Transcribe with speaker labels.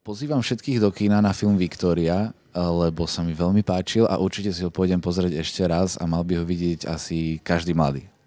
Speaker 1: Pozývam všetkých do kína na film Victoria, lebo sa mi veľmi páčil a určite si ho pôjdem pozrieť ešte raz a mal by ho vidieť asi každý mladý.